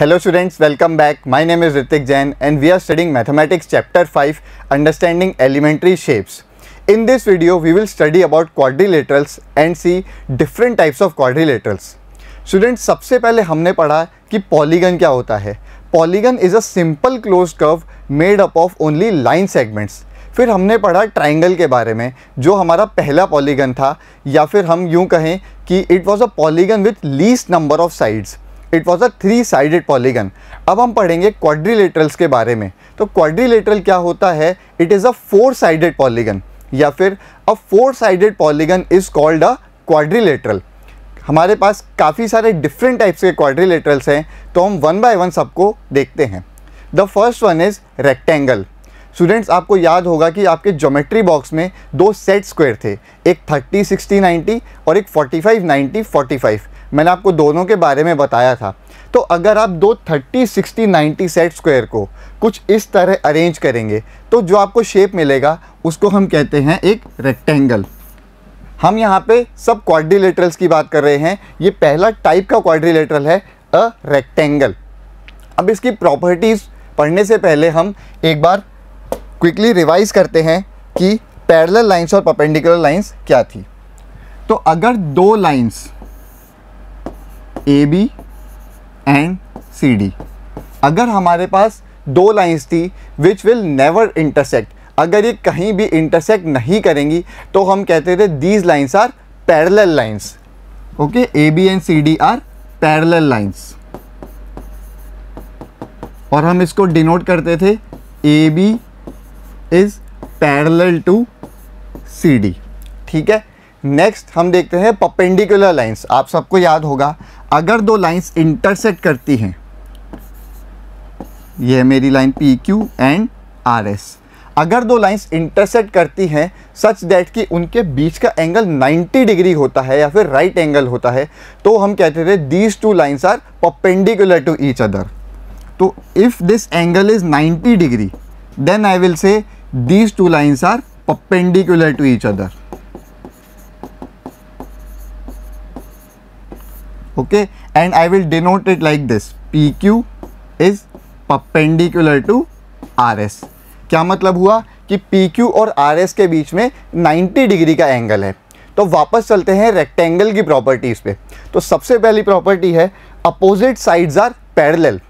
Hello students welcome back my name is Hrithik Jain and we are studying mathematics chapter five understanding elementary shapes in this video we will study about quadrilaterals and see different types of quadrilaterals students सबसे पहले हमने पढ़ा कि polygon क्या होता है polygon is a simple close curve made up of only line segments फिर हमने पढ़ा ट्राइंगल के बारे में जो हमारा पहला पॉलीगन था या फिर हम यूँ कहें कि it was a polygon with least number of sides it was a three sided polygon अब हम पढ़ेंगे क्वाड्रीलेटरल्स के बारे में तो क्वाड्रीलेटरल क्या होता है it is a four sided polygon या फिर a four sided polygon is called a quadrilateral हमारे पास काफ़ी सारे डिफरेंट टाइप्स के क्वाड्रीलेटरल्स हैं तो हम वन बाय वन सबको देखते हैं the first one is rectangle students आपको याद होगा कि आपके ज्योमेट्री बॉक्स में दो सेट स्क्वायर थे एक 30 60 90 और एक 45 90 45 मैंने आपको दोनों के बारे में बताया था तो अगर आप दो 30, 60, 90 सेट स्क्वायर को कुछ इस तरह अरेंज करेंगे तो जो आपको शेप मिलेगा उसको हम कहते हैं एक रेक्टेंगल हम यहाँ पे सब क्वाड्रिलेटरल्स की बात कर रहे हैं ये पहला टाइप का क्वाड्रिलेटरल है अ रेक्टेंगल अब इसकी प्रॉपर्टीज़ पढ़ने से पहले हम एक बार क्विकली रिवाइज करते हैं कि पैरेलल लाइंस और पपेंडिकुलर लाइंस क्या थी तो अगर दो lines A B and C D अगर हमारे पास दो लाइंस थी विच विल नेवर इंटरसेक्ट अगर ये कहीं भी इंटरसेक्ट नहीं करेंगी तो हम कहते थे these lines are parallel lines okay A B and C D are parallel lines और हम इसको डिनोट करते थे A B is parallel to C D ठीक है नेक्स्ट हम देखते हैं पपेंडिकुलर लाइंस आप सबको याद होगा अगर दो लाइंस इंटरसेक्ट करती हैं यह है मेरी line P Q and R S अगर दो लाइंस इंटरसेक्ट करती हैं सच दैट कि उनके बीच का एंगल 90 डिग्री होता है या फिर राइट right एंगल होता है तो हम कहते थे these two lines are perpendicular to each other तो if this angle is 90 degree then I will say these two lines are perpendicular to each other okay and I will denote it like this PQ is perpendicular to RS क्या मतलब हुआ कि PQ और RS के बीच में 90 degree का angle है तो वापस चलते हैं रेक्टेंगल की प्रॉपर्टीज़ पे तो सबसे पहली प्रॉपर्टी है अपोजिट साइड्स आर पैरेलल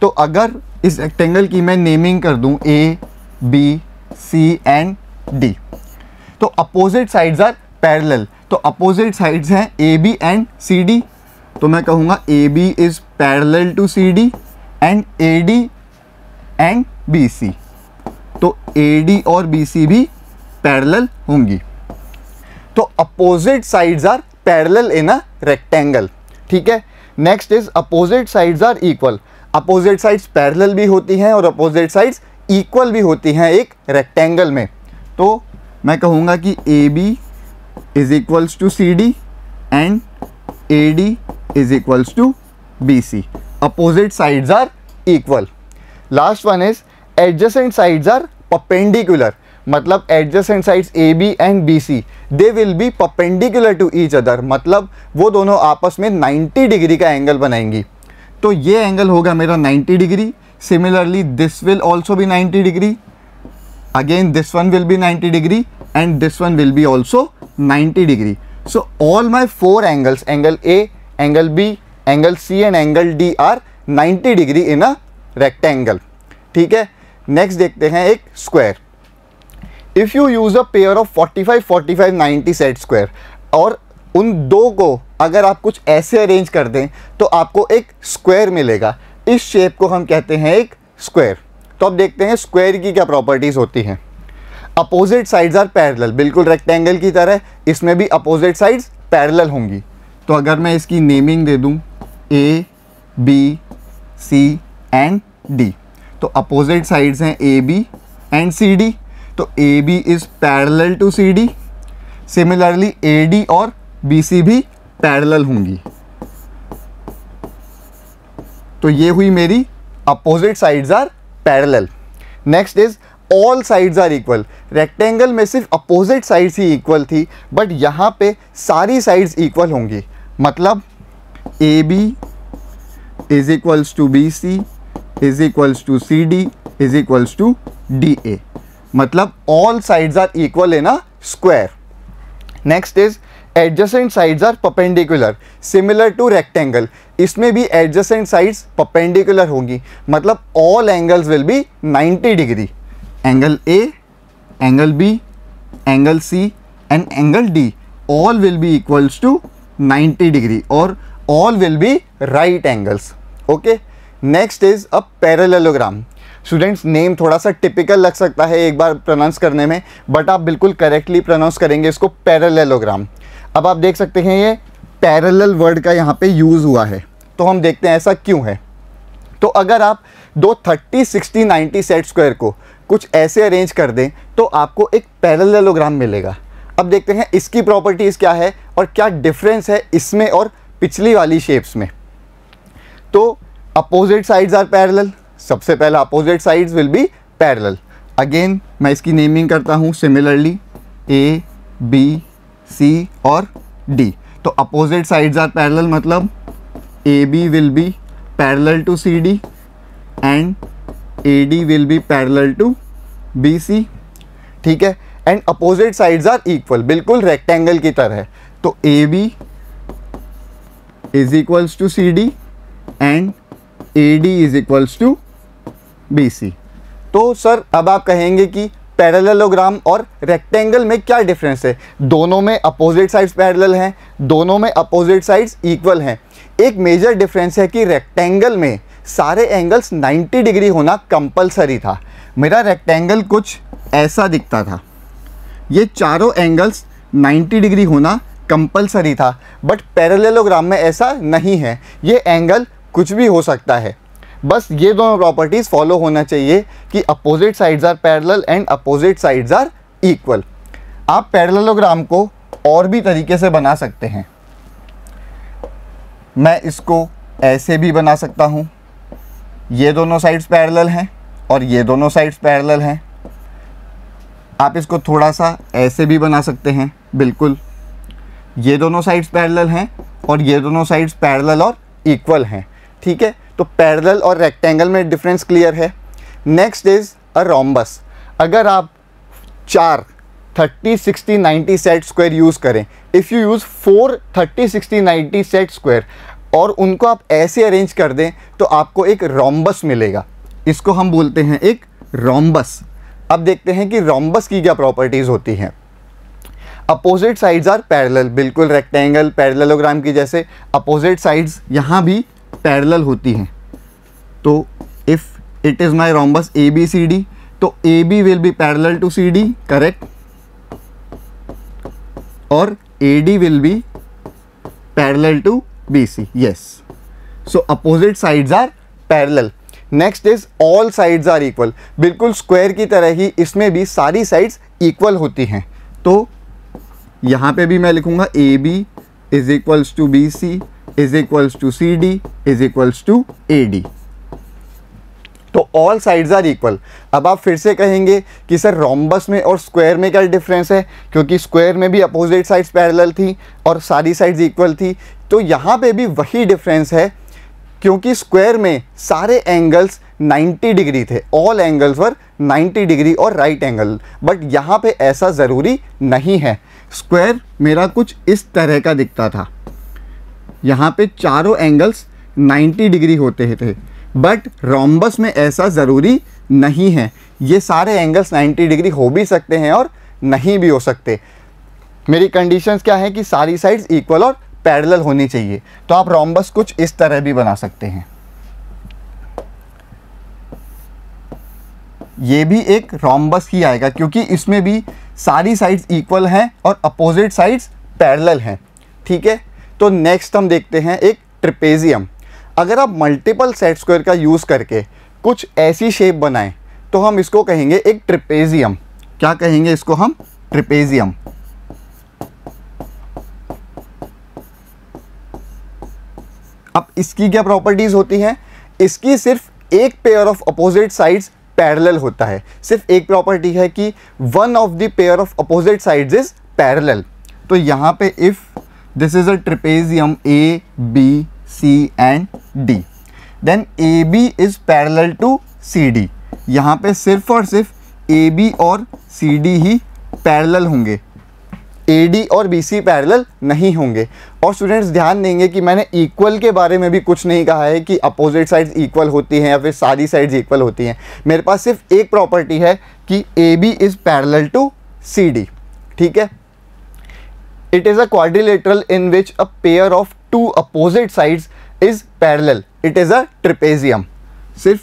तो अगर इस रेक्टेंगल की मैं नेमिंग कर दूं A B C and D तो अपोजिट साइड्स आर पैरेलल तो अपोजिट साइड्स हैं A B and C D तो मैं कहूँगा A B is parallel to C D and A D and B C तो ए डी और B C भी parallel होंगी तो opposite sides are parallel in a rectangle ठीक है next is opposite sides are equal opposite sides parallel भी होती हैं और अपोजिट साइड्स इक्वल भी होती हैं एक रेक्टेंगल में तो मैं कहूँगा कि A B is equals to C D and A D is equals to BC. Opposite sides are equal. Last one is adjacent sides are perpendicular. मतलब adjacent sides AB and BC they will be perpendicular to each other. मतलब वो दोनों आपस में 90 degree का angle बनाएंगी तो ये angle होगा मेरा 90 degree. Similarly this will also be 90 degree. again this one will be 90 degree and this one will be also 90 degree so all my four angles angle a angle B, angle C and angle D are 90 degree in a rectangle. ठीक है next देखते हैं एक square if you use a pair of 45, 45, 90 set square और उन दो को अगर आप कुछ ऐसे अरेंज कर दें तो आपको एक स्क्वायर मिलेगा इस शेप को हम कहते हैं एक स्क्वायर तो अब देखते हैं स्क्वायर की क्या प्रॉपर्टीज़ होती हैं अपोजिट साइड्स आर पैरेलल बिल्कुल रेक्टेंगल की तरह इसमें भी अपोजिट साइड्स पैरेलल होंगी तो अगर मैं इसकी नेमिंग दे दूँ A B C and D तो अपोजिट साइड्स हैं A B and C D तो A B is parallel to C D similarly A D और बी सी भी पैरेलल होंगी तो ये हुई मेरी opposite sides are parallel next is all sides are equal rectangle में सिर्फ अपोजिट साइड्स ही इक्वल थी बट यहाँ पे सारी साइड्स इक्वल होंगी मतलब A B is equals to B C is equals to C D is equals to D A मतलब all sides are equal in a square next is adjacent sides are perpendicular similar to rectangle इसमें भी adjacent sides perpendicular होंगी मतलब all angles will be 90 degree angle A angle B angle C and angle D all will be equals to 90 degree और all will be right angles okay next is a parallelogram students name थोड़ा सा typical लग सकता है एक बार pronounce करने में but आप बिल्कुल करेक्टली प्रोनाउंस करेंगे इसको पैरेललोग्राम अब आप देख सकते हैं ये पैरेलल वर्ड का यहाँ पे यूज़ हुआ है तो हम देखते हैं ऐसा क्यों है तो अगर आप दो 30, 60, 90 सेट स्क्वायर को कुछ ऐसे अरेंज कर दें तो आपको एक पैरेललोग्राम मिलेगा अब देखते हैं इसकी प्रॉपर्टीज़ क्या है और क्या डिफरेंस है इसमें और पिछली वाली शेप्स में तो अपोजिट साइड्स आर पैरेलल सबसे पहला opposite sides will be parallel again मैं इसकी नेमिंग करता हूँ सिमिलरली ए बी सी और डी तो अपोजिट साइड्स आर पैरेलल मतलब A B will be parallel to C D and A D will be parallel to B C ठीक है and opposite sides are equal बिल्कुल रेक्टेंगल की तरह तो A B is equals to C D and A D is equals to B C तो sir अब आप कहेंगे कि पैरेललोग्राम और रेक्टेंगल में क्या डिफरेंस है दोनों में अपोजिट साइड्स पैरेलल हैं दोनों में अपोजिट साइड्स इक्वल हैं एक मेजर डिफरेंस है कि रेक्टेंगल में सारे एंगल्स 90 डिग्री होना कंपलसरी था मेरा रेक्टेंगल कुछ ऐसा दिखता था ये चारों एंगल्स 90 डिग्री होना कंपलसरी था बट पैरेललोग्राम में ऐसा नहीं है ये एंगल कुछ भी हो सकता है बस ये दोनों प्रॉपर्टीज़ फॉलो होना चाहिए कि opposite sides are parallel and opposite sides are equal आप पैरेललोग्राम को और भी तरीके से बना सकते हैं मैं इसको ऐसे भी बना सकता हूँ ये दोनों साइड्स पैरेलल हैं और ये दोनों साइड्स पैरेलल हैं आप इसको थोड़ा सा ऐसे भी बना सकते हैं बिल्कुल ये दोनों साइड्स पैरेलल हैं और ये दोनों साइड्स पैरेलल और इक्वल हैं ठीक है तो पैरेलल और रेक्टेंगल में डिफरेंस क्लियर है नेक्स्ट इज़ अ रोम्बस अगर आप चार 30, 60, 90 सेट स्क्वायर यूज़ करें if you use four 30, 60, 90 set square और उनको आप ऐसे अरेंज कर दें तो आपको एक रोम्बस मिलेगा इसको हम बोलते हैं एक रोम्बस अब देखते हैं कि रोम्बस की क्या प्रॉपर्टीज़ होती हैं अपोजिट साइड्स आर पैरेलल बिल्कुल रेक्टेंगल पैरेललोग्राम की जैसे अपोजिट साइड्स यहाँ भी पैरेलल होती हैं तो if it is my rhombus A B C D तो A B will be parallel to C D correct और A D will be parallel to B C yes so opposite sides are parallel next is all sides are equal बिल्कुल square की तरह ही इसमें भी सारी sides equal होती हैं तो यहाँ पे भी मैं लिखूँगा A B is equals to B C is equals to C D is equals to A D तो ऑल साइड्स आर इक्वल अब आप फिर से कहेंगे कि सर रोम्बस में और स्क्वायर में क्या डिफरेंस है क्योंकि स्क्वायर में भी अपोजिट साइड्स पैरेलल थी और सारी साइड्स इक्वल थी तो यहाँ पे भी वही डिफरेंस है क्योंकि स्क्वायर में सारे एंगल्स 90 डिग्री थे ऑल एंगल्स वर 90 डिग्री और राइट एंगल बट यहाँ पे ऐसा ज़रूरी नहीं है स्क्वायर मेरा कुछ इस तरह का दिखता था यहाँ पे चारों एंगल्स 90 डिग्री होते थे बट रोम्बस में ऐसा ज़रूरी नहीं है ये सारे एंगल्स 90 डिग्री हो भी सकते हैं और नहीं भी हो सकते मेरी कंडीशंस क्या है कि सारी साइड्स इक्वल और पैरेलल होनी चाहिए तो आप रोम्बस कुछ इस तरह भी बना सकते हैं ये भी एक रोम्बस ही आएगा क्योंकि इसमें भी सारी साइड्स इक्वल हैं और अपोजिट साइड्स पैरेलल हैं ठीक है तो नेक्स्ट हम देखते हैं एक ट्रिपेजियम अगर आप मल्टीपल सेट स्क्वायर का यूज़ करके कुछ ऐसी शेप बनाएं तो हम इसको कहेंगे एक ट्रिपेजियम क्या कहेंगे इसको हम ट्रिपेजियम अब इसकी क्या प्रॉपर्टीज़ होती हैं इसकी सिर्फ एक pair of opposite sides parallel होता है सिर्फ एक प्रॉपर्टी है कि one of the pair of opposite sides is parallel तो यहाँ पे if this is a trapezium A B C and D then A B is parallel to C D यहाँ पे सिर्फ और सिर्फ ए बी और सी डी ही parallel होंगे ए और बी सी पैरल नहीं होंगे और स्टूडेंट्स ध्यान देंगे कि मैंने इक्वल के बारे में भी कुछ नहीं कहा है कि अपोजिट साइड्स इक्वल होती हैं या फिर सारी साइड्स इक्वल होती हैं मेरे पास सिर्फ एक प्रॉपर्टी है कि A B is parallel to C D ठीक है it is a quadrilateral in which a pair of two opposite sides is parallel it is a trapezium सिर्फ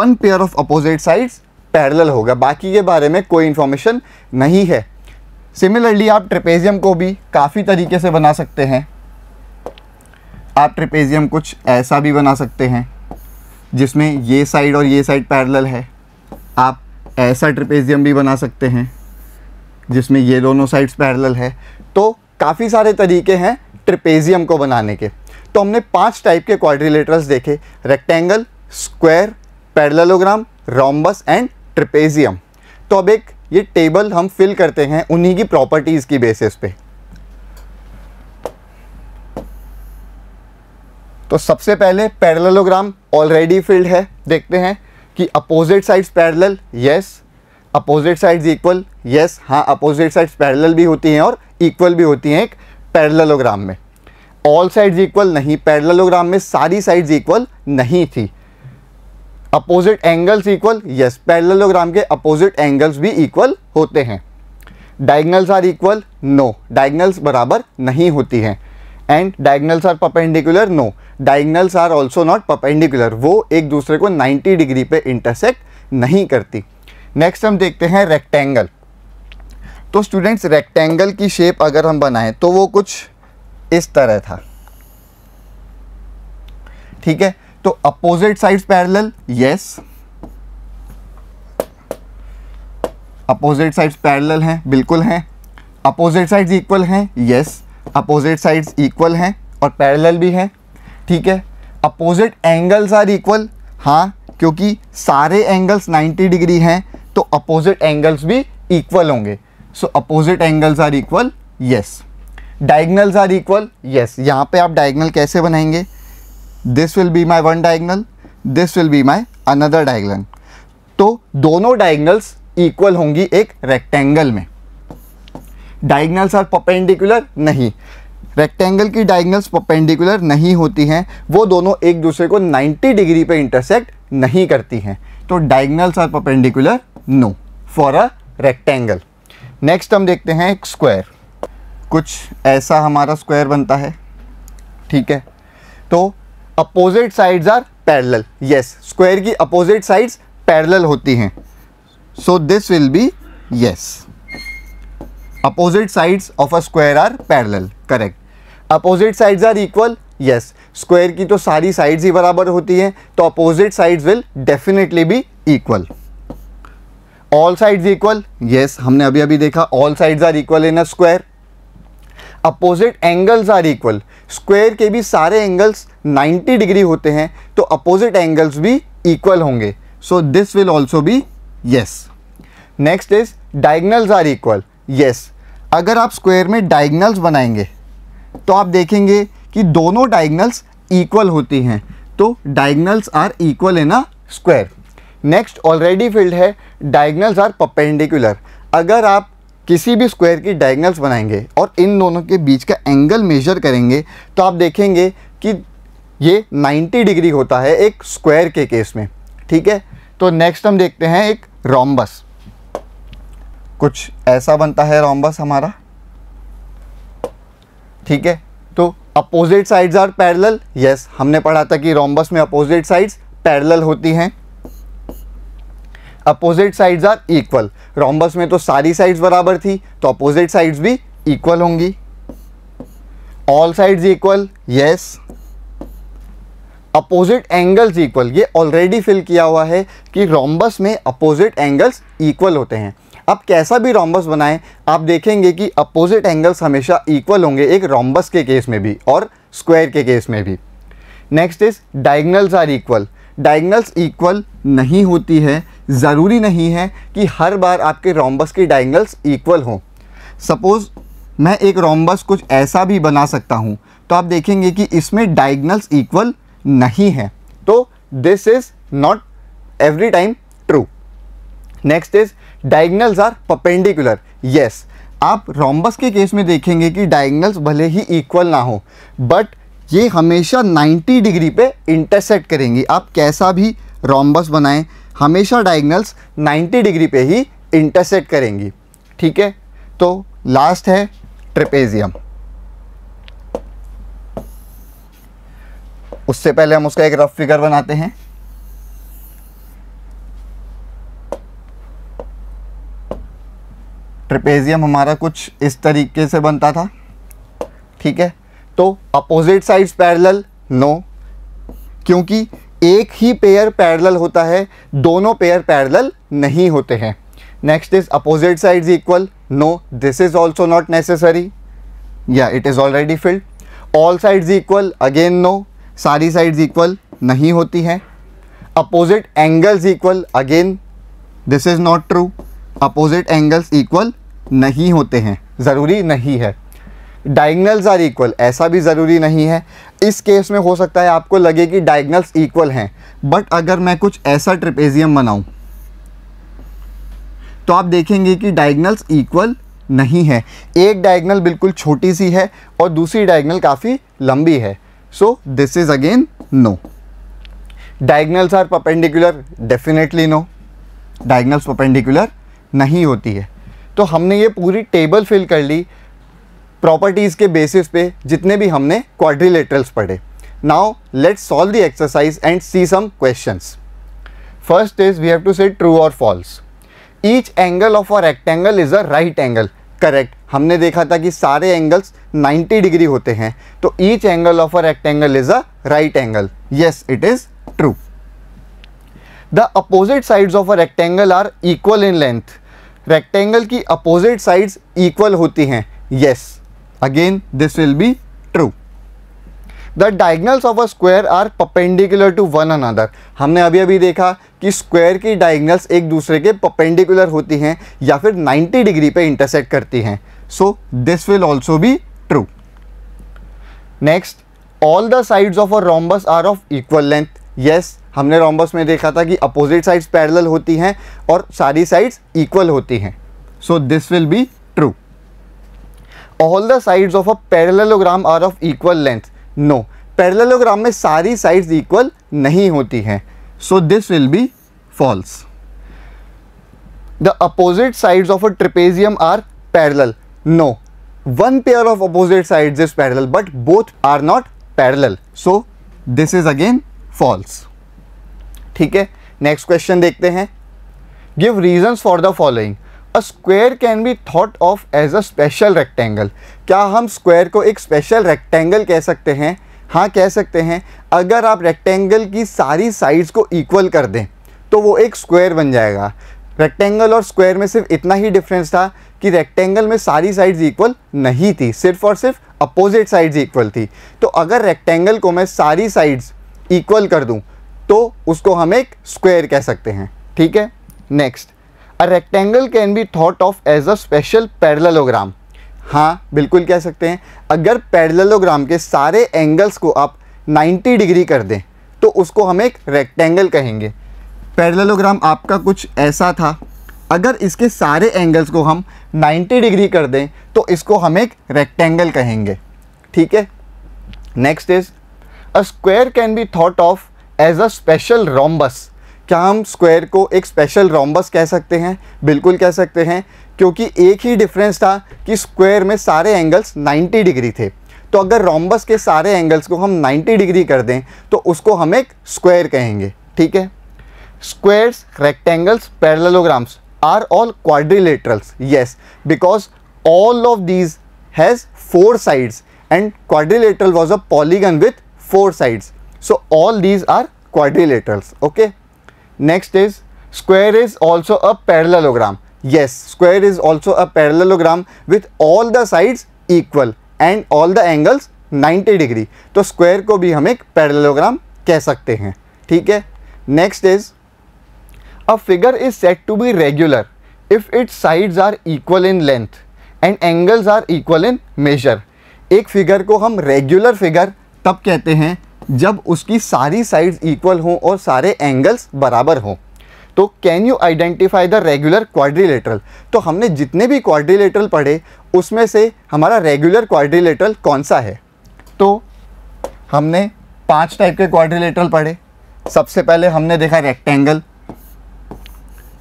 one pair of opposite sides parallel होगा बाकी के बारे में कोई information नहीं है सिमिलरली आप ट्रिपेजियम को भी काफ़ी तरीके से बना सकते हैं आप ट्रिपेजियम कुछ ऐसा भी बना सकते हैं जिसमें ये साइड और ये साइड पैरेलल है आप ऐसा ट्रिपेजियम भी बना सकते हैं जिसमें ये दोनों साइड्स पैरेलल है तो काफ़ी सारे तरीके हैं ट्रिपेजियम को बनाने के तो हमने पांच टाइप के क्वाड्रिलेटरल्स देखे rectangle square parallelogram rhombus and trapezium तो अब एक ये टेबल हम फिल करते हैं उन्हीं की प्रॉपर्टीज़ की बेसिस पे तो सबसे पहले पैरेललोग्राम ऑलरेडी फिल्ड है देखते हैं कि opposite sides parallel yes opposite sides equal yes हाँ अपोजिट साइड्स पैरेलल भी होती हैं और इक्वल भी होती हैं एक पैरेललोग्राम में ऑल साइड्स इक्वल नहीं पैरेललोग्राम में सारी साइड्स इक्वल नहीं थी opposite angles equal yes parallelogram के अपोजिट एंगल्स भी इक्वल होते हैं diagonals are equal no diagonals बराबर नहीं होती हैं and diagonals are perpendicular no diagonals are also not perpendicular वो एक दूसरे को 90 डिग्री पे इंटरसेक्ट नहीं करती नेक्स्ट हम देखते हैं रेक्टेंगल तो स्टूडेंट्स रेक्टेंगल की शेप अगर हम बनाएं तो वो कुछ इस तरह था ठीक है तो opposite sides parallel yes opposite side parallel हैं बिल्कुल हैं अपोजिट साइड इक्वल हैं यस अपोजिट साइड्स इक्वल हैं और पैरेलल भी हैं ठीक है अपोजिट एंगल्स आर इक्वल हाँ क्योंकि सारे एंगल्स 90 डिग्री हैं तो अपोजिट एंगल्स भी इक्वल होंगे so opposite angles are equal yes diagonals are equal yes यहाँ पे आप डायगनल कैसे बनाएंगे this will be my one diagonal this will be my another diagonal तो दोनों डायगनल्स इक्वल होंगी एक रेक्टेंगल में डायगनल्स आर पपेंडिकुलर नहीं रेक्टेंगल की डायगनल्स पपेंडिकुलर नहीं होती हैं वो दोनों एक दूसरे को 90 डिग्री पे इंटरसेक्ट नहीं करती हैं तो diagonals are perpendicular no for a rectangle next हम देखते हैं एक स्क्वायर कुछ ऐसा हमारा स्क्वायर बनता है ठीक है तो opposite sides are parallel yes square की अपोजिट साइड्स पैरेलल होती हैं so this will be yes opposite sides of a square are parallel correct opposite sides are equal yes square की तो सारी साइड्स ही बराबर होती हैं तो opposite sides will definitely be equal all sides equal yes हमने अभी अभी देखा all sides are equal in a square opposite angles are equal square के भी सारे एंगल्स 90 डिग्री होते हैं तो अपोजिट एंगल्स भी इक्वल होंगे so this will also be yes next is diagonals are equal yes अगर आप स्क्वायर में डाइगनल्स बनाएंगे तो आप देखेंगे कि दोनों डाइगनल्स इक्वल होती हैं तो diagonals are equal in a square next already filled है डाइगनल्स आर पपेंडिकुलर अगर आप किसी भी स्क्वायर की डायगनल्स बनाएंगे और इन दोनों के बीच का एंगल मेजर करेंगे तो आप देखेंगे कि ये 90 डिग्री होता है एक स्क्वायर के केस में ठीक है तो नेक्स्ट हम देखते हैं एक रोम्बस कुछ ऐसा बनता है रोम्बस हमारा ठीक है तो opposite sides are parallel yes हमने पढ़ा था कि रोम्बस में अपोजिट साइड्स पैरेलल होती हैं opposite sides are equal rhombus में तो सारी साइड्स बराबर थी तो अपोजिट साइड्स भी इक्वल होंगी all sides equal yes opposite angles equal ये ऑलरेडी फिल किया हुआ है कि रोम्बस में अपोजिट एंगल्स इक्वल होते हैं अब कैसा भी रोम्बस बनाएं आप देखेंगे कि अपोजिट एंगल्स हमेशा इक्वल होंगे एक रोम्बस के केस में भी और स्क्वायर के केस में भी next is diagonals are equal diagonals equal नहीं होती है ज़रूरी नहीं है कि हर बार आपके रोम्बस के डाइंगल्स इक्वल हों सपोज़ मैं एक रोम्बस कुछ ऐसा भी बना सकता हूँ तो आप देखेंगे कि इसमें डाइगनल्स इक्वल नहीं है तो this is not every time true next is diagonals are perpendicular yes आप रोम्बस के केस में देखेंगे कि डाइगनल्स भले ही इक्वल ना हो बट ये हमेशा 90 डिग्री पे इंटरसेक्ट करेंगी आप कैसा भी रोम्बस बनाएं हमेशा डायगनल्स 90 डिग्री पे ही इंटरसेक्ट करेंगी ठीक है तो लास्ट है ट्रिपेजियम उससे पहले हम उसका एक रफ फिगर बनाते हैं ट्रिपेजियम हमारा कुछ इस तरीके से बनता था ठीक है तो अपोजिट साइड्स पैरेलल नो क्योंकि एक ही पेयर पैरेलल होता है दोनों पेयर पैरेलल नहीं होते हैं next is opposite side equal no this is also not necessary या it is already filled all sides equal again no सारी साइड्स इक्वल नहीं होती हैं opposite angles equal again this is not true opposite angles equal नहीं होते हैं ज़रूरी नहीं है डायगनल्स आर इक्वल ऐसा भी ज़रूरी नहीं है इस केस में हो सकता है आपको लगे कि डायगनल्स इक्वल हैं बट अगर मैं कुछ ऐसा ट्रिपेजियम बनाऊं तो आप देखेंगे कि डायगनल्स इक्वल नहीं है एक डायगनल बिल्कुल छोटी सी है और दूसरी डायगनल काफ़ी लंबी है so this is again no diagonals are perpendicular definitely no diagonals perpendicular नहीं होती है तो हमने ये पूरी टेबल फिल कर ली प्रॉपर्टीज़ के बेसिस पे जितने भी हमने क्वाड्रिलेटरल्स पढ़े now let's solve the exercise and see some questions first is we have to say true और false each angle of our rectangle is a right angle correct हमने देखा था कि सारे एंगल्स 90 डिग्री होते हैं तो each angle of a rectangle is a right angle yes it is true the opposite sides of a rectangle are equal in length rectangle की opposite sides equal होती हैं yes Again, this will be true. the diagonals of a square are perpendicular to one another हमने अभी अभी देखा कि square की diagonals एक दूसरे के पपेंडिकुलर होती हैं या फिर 90 डिग्री पे इंटरसेक्ट करती हैं so this will also be true next all the sides of a rhombus are of equal length yes हमने रोम्बस में देखा था कि अपोजिट साइड्स पैरेलल होती हैं और सारी साइड्स इक्वल होती हैं so this will be all the sides of a parallelogram are of equal length no parallelogram में सारी साइड्स इक्वल नहीं होती हैं so this will be false the opposite sides of a trapezium are parallel no one pair of opposite side is parallel but both are not parallel so this is again false ठीक है next question देखते हैं give reasons for the following a square can be thought of as a special rectangle क्या हम square को एक special rectangle कह सकते हैं हाँ कह सकते हैं अगर आप रेक्टेंगल की सारी साइड्स को इक्वल कर दें तो वो एक स्क्वायर बन जाएगा रेक्टेंगल और स्क्वायर में सिर्फ इतना ही डिफरेंस था कि रेक्टेंगल में सारी साइड्स इक्वल नहीं थी सिर्फ और सिर्फ अपोजिट साइड्स इक्वल थी तो अगर रेक्टेंगल को मैं सारी साइड्स इक्वल कर दूं तो उसको हम एक स्क्वायर कह सकते हैं ठीक है next a rectangle can be thought of as a special parallelogram हाँ बिल्कुल कह सकते हैं अगर पैरलोग्राम के सारे एंगल्स को आप 90 डिग्री कर दें तो उसको हम एक रेक्टेंगल कहेंगे पैरलोग्राम आपका कुछ ऐसा था अगर इसके सारे एंगल्स को हम 90 डिग्री कर दें तो इसको हम एक रेक्टेंगल कहेंगे ठीक है next is a square can be thought of as a special rhombus क्या हम स्क्वायर को एक स्पेशल रोम्बस कह सकते हैं बिल्कुल कह सकते हैं क्योंकि एक ही डिफरेंस था कि स्क्वायर में सारे एंगल्स 90 डिग्री थे तो अगर रोम्बस के सारे एंगल्स को हम 90 डिग्री कर दें तो उसको हम एक स्क्वायर कहेंगे ठीक है squares rectangles parallelograms are all quadrilaterals yes because all of these has four sides and quadrilateral was a polygon with four sides so all these are quadrilaterals okay next is square is also a parallelogram yes square is also a parallelogram with all the sides equal and all the angles 90 degree तो square को भी हम एक parallelogram कह सकते हैं ठीक है next is a figure is set to be regular if its sides are equal in length and angles are equal in measure एक फिगर को हम रेगुलर फिगर तब कहते हैं जब उसकी सारी साइड्स इक्वल हों और सारे एंगल्स बराबर हों तो can you identify the regular quadrilateral तो हमने जितने भी क्वाड्रिलेटरल पढ़े उसमें से हमारा रेगुलर क्वाड्रिलेटरल कौन सा है तो हमने पांच टाइप के क्वाड्रिलेटरल पढ़े सबसे पहले हमने देखा रेक्टेंगल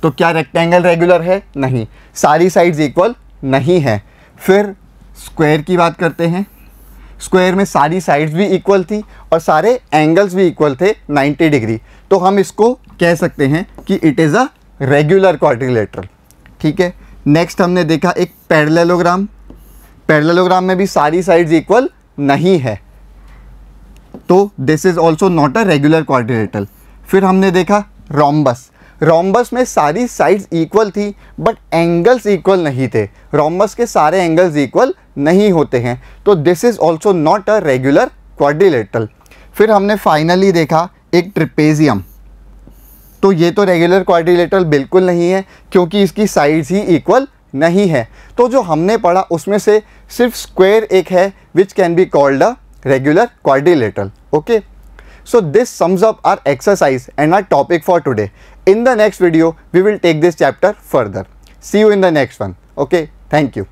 तो क्या रेक्टेंगल रेगुलर है नहीं सारी साइड्स इक्वल नहीं है फिर स्क्वायर की बात करते हैं स्क्वायर में सारी साइड्स भी इक्वल थी और सारे एंगल्स भी इक्वल थे 90 डिग्री तो हम इसको कह सकते हैं कि it is a regular quadrilateral ठीक है नेक्स्ट हमने देखा एक पैरेललोग्राम पैरेललोग्राम में भी सारी साइड्स इक्वल नहीं है तो this is also not a regular quadrilateral फिर हमने देखा रोम्बस रोम्बस में सारी साइड्स इक्वल थी बट एंगल्स इक्वल नहीं थे रोम्बस के सारे एंगल्स इक्वल नहीं होते हैं तो this is also not a regular quadrilateral फिर हमने फाइनली देखा एक ट्रिपेजियम तो ये तो रेगुलर क्वाड्रिलेटरल बिल्कुल नहीं है क्योंकि इसकी साइड्स ही इक्वल नहीं है तो जो हमने पढ़ा उसमें से सिर्फ स्क्वेयर एक है which can be called a regular quadrilateral okay so this sums up our exercise and our topic for today In the next video, we will take this chapter further. See you in the next one. Okay, thank you.